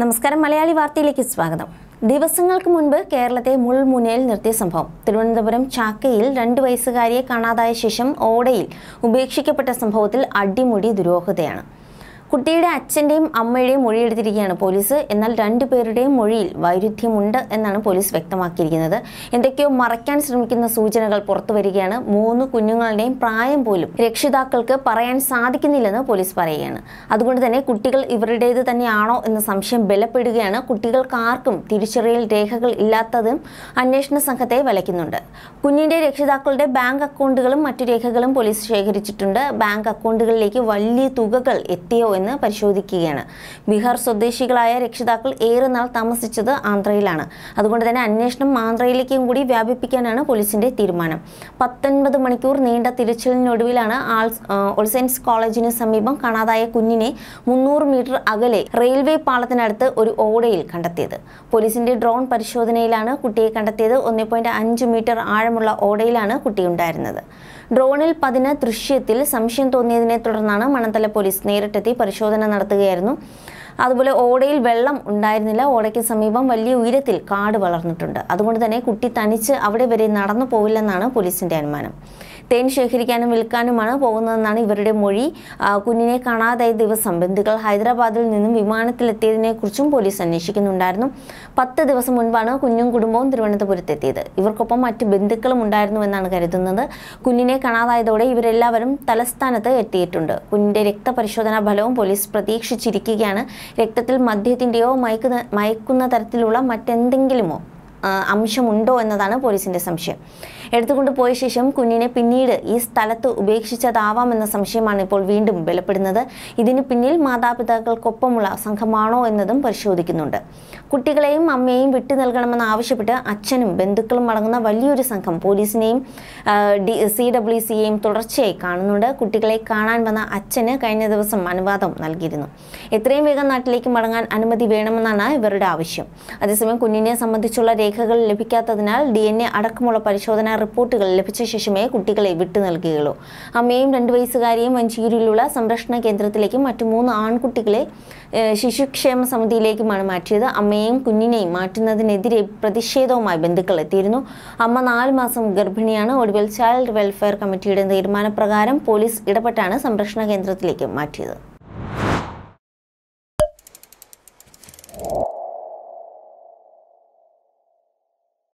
നമസ്കാരം മലയാളി വാർത്തയിലേക്ക് സ്വാഗതം ദിവസങ്ങൾക്ക് മുൻപ് കേരളത്തെ മുൾമുനയിൽ നിർത്തിയ സംഭവം തിരുവനന്തപുരം ചാക്കയിൽ രണ്ട് വയസ്സുകാരിയെ കാണാതായ ശേഷം ഓടയിൽ ഉപേക്ഷിക്കപ്പെട്ട സംഭവത്തിൽ അടിമുടി ദുരൂഹതയാണ് കുട്ടിയുടെ അച്ഛൻ്റെയും അമ്മയുടെയും മൊഴിയെടുത്തിരിക്കുകയാണ് പോലീസ് എന്നാൽ രണ്ടു പേരുടെയും മൊഴിയിൽ വൈരുദ്ധ്യമുണ്ട് എന്നാണ് പോലീസ് വ്യക്തമാക്കിയിരിക്കുന്നത് എന്തൊക്കെയോ മറയ്ക്കാൻ ശ്രമിക്കുന്ന സൂചനകൾ പുറത്തു വരികയാണ് മൂന്ന് കുഞ്ഞുങ്ങളുടെയും പ്രായം പോലും രക്ഷിതാക്കൾക്ക് പറയാൻ സാധിക്കുന്നില്ലെന്ന് പോലീസ് പറയുകയാണ് അതുകൊണ്ട് തന്നെ കുട്ടികൾ ഇവരുടേത് തന്നെയാണോ എന്ന സംശയം ബലപ്പെടുകയാണ് കുട്ടികൾക്കാർക്കും തിരിച്ചറിയൽ രേഖകൾ ഇല്ലാത്തതും അന്വേഷണ സംഘത്തെ വലയ്ക്കുന്നുണ്ട് കുഞ്ഞിൻ്റെ രക്ഷിതാക്കളുടെ ബാങ്ക് അക്കൗണ്ടുകളും മറ്റു രേഖകളും പോലീസ് ശേഖരിച്ചിട്ടുണ്ട് ബാങ്ക് അക്കൗണ്ടുകളിലേക്ക് വലിയ തുകകൾ എത്തിയോ എന്ന് പരിശോധിക്കുകയാണ് ബീഹാർ സ്വദേശികളായ രക്ഷിതാക്കൾ ഏറെ നാൾ താമസിച്ചത് ആന്ധ്രയിലാണ് അതുകൊണ്ട് തന്നെ അന്വേഷണം ആന്ധ്രയിലേക്കും കൂടി വ്യാപിപ്പിക്കാനാണ് പോലീസിന്റെ തീരുമാനം പത്തൊൻപത് മണിക്കൂർ നീണ്ട തിരച്ചിലിനൊടുവിലാണ് ആൾസ് ഒൾസൈൻസ് കോളേജിന് സമീപം കാണാതായ കുഞ്ഞിനെ മുന്നൂറ് മീറ്റർ അകലെ റെയിൽവേ പാളത്തിനടുത്ത് ഒരു ഓടയിൽ കണ്ടെത്തിയത് പോലീസിന്റെ ഡ്രോൺ പരിശോധനയിലാണ് കുട്ടിയെ കണ്ടെത്തിയത് ഒന്നേ പോയിന്റ് അഞ്ച് മീറ്റർ ആഴമുള്ള ഓടയിലാണ് കുട്ടിയുണ്ടായിരുന്നത് ഡ്രോണിൽ പതിന ദൃശ്യത്തിൽ സംശയം തോന്നിയതിനെ തുടർന്നാണ് മണത്തല പോലീസ് നേരിട്ടെത്തി പരിശോധന നടത്തുകയായിരുന്നു അതുപോലെ ഓടയിൽ വെള്ളം ഉണ്ടായിരുന്നില്ല ഓടയ്ക്ക് സമീപം വലിയ ഉയരത്തിൽ കാട് വളർന്നിട്ടുണ്ട് അതുകൊണ്ട് തന്നെ കുട്ടി തനിച്ച് അവിടെ വരെ നടന്നു പോവില്ലെന്നാണ് പോലീസിന്റെ അനുമാനം തേൻ ശേഖരിക്കാനും വിൽക്കാനുമാണ് പോകുന്നതെന്നാണ് ഇവരുടെ മൊഴി കുഞ്ഞിനെ കാണാതായ ദിവസം ബന്ധുക്കൾ ഹൈദരാബാദിൽ നിന്നും വിമാനത്തിലെത്തിയതിനെ കുറിച്ചും പോലീസ് അന്വേഷിക്കുന്നുണ്ടായിരുന്നു പത്ത് ദിവസം മുൻപാണ് കുഞ്ഞും കുടുംബവും തിരുവനന്തപുരത്തെത്തിയത് ഇവർക്കൊപ്പം മറ്റ് ബന്ധുക്കളും ഉണ്ടായിരുന്നുവെന്നാണ് കരുതുന്നത് കുഞ്ഞിനെ കാണാതായതോടെ ഇവരെല്ലാവരും തലസ്ഥാനത്ത് എത്തിയിട്ടുണ്ട് കുഞ്ഞിന്റെ രക്തപരിശോധനാ ഫലവും പോലീസ് പ്രതീക്ഷിച്ചിരിക്കുകയാണ് രക്തത്തിൽ മദ്യത്തിന്റെയോ മയക്കുന്ന മയക്കുന്ന തരത്തിലുള്ള മറ്റെന്തെങ്കിലുമോ അംശമുണ്ടോ എന്നതാണ് പോലീസിന്റെ സംശയം എടുത്തുകൊണ്ട് പോയ ശേഷം കുഞ്ഞിനെ പിന്നീട് ഈ സ്ഥലത്ത് ഉപേക്ഷിച്ചതാവാമെന്ന സംശയമാണ് ഇപ്പോൾ വീണ്ടും ബലപ്പെടുന്നത് ഇതിന് പിന്നിൽ മാതാപിതാക്കൾക്കൊപ്പമുള്ള സംഘമാണോ എന്നതും പരിശോധിക്കുന്നുണ്ട് കുട്ടികളെയും അമ്മയെയും വിട്ടു നൽകണമെന്ന് ആവശ്യപ്പെട്ട് അച്ഛനും ബന്ധുക്കളും അടങ്ങുന്ന വലിയൊരു സംഘം പോലീസിനെയും ഡി സി ഡബ്ല്യു സിയെയും തുടർച്ചയായി കാണുന്നുണ്ട് കുട്ടികളെ കാണാൻ വന്ന അച്ഛന് കഴിഞ്ഞ ദിവസം അനുവാദം നൽകിയിരുന്നു എത്രയും വേഗം നാട്ടിലേക്ക് മടങ്ങാൻ അനുമതി വേണമെന്നാണ് ഇവരുടെ ആവശ്യം അതേസമയം കുഞ്ഞിനെ സംബന്ധിച്ചുള്ള രേഖ രേഖകൾ ലഭിക്കാത്തതിനാൽ ഡി എൻ എ അടക്കമുള്ള പരിശോധനാ റിപ്പോർട്ടുകൾ ലഭിച്ച ശേഷമേ കുട്ടികളെ വിട്ടു നൽകുകയുള്ളൂ അമ്മയും രണ്ട് വയസ്സുകാരിയും വഞ്ചിയൂരിലുള്ള സംരക്ഷണ കേന്ദ്രത്തിലേക്കും മറ്റു മൂന്ന് ആൺകുട്ടികളെ ശിശുക്ഷേമ സമിതിയിലേക്കുമാണ് മാറ്റിയത് അമ്മയെയും കുഞ്ഞിനെയും മാറ്റുന്നതിനെതിരെ പ്രതിഷേധവുമായി ബന്ധുക്കൾ എത്തിയിരുന്നു അമ്മ നാല് മാസം ഗർഭിണിയാണ് ഒടുവിൽ ചൈൽഡ് വെൽഫെയർ കമ്മിറ്റിയുടെ തീരുമാനപ്രകാരം പോലീസ് ഇടപെട്ടാണ് സംരക്ഷണ കേന്ദ്രത്തിലേക്ക് മാറ്റിയത്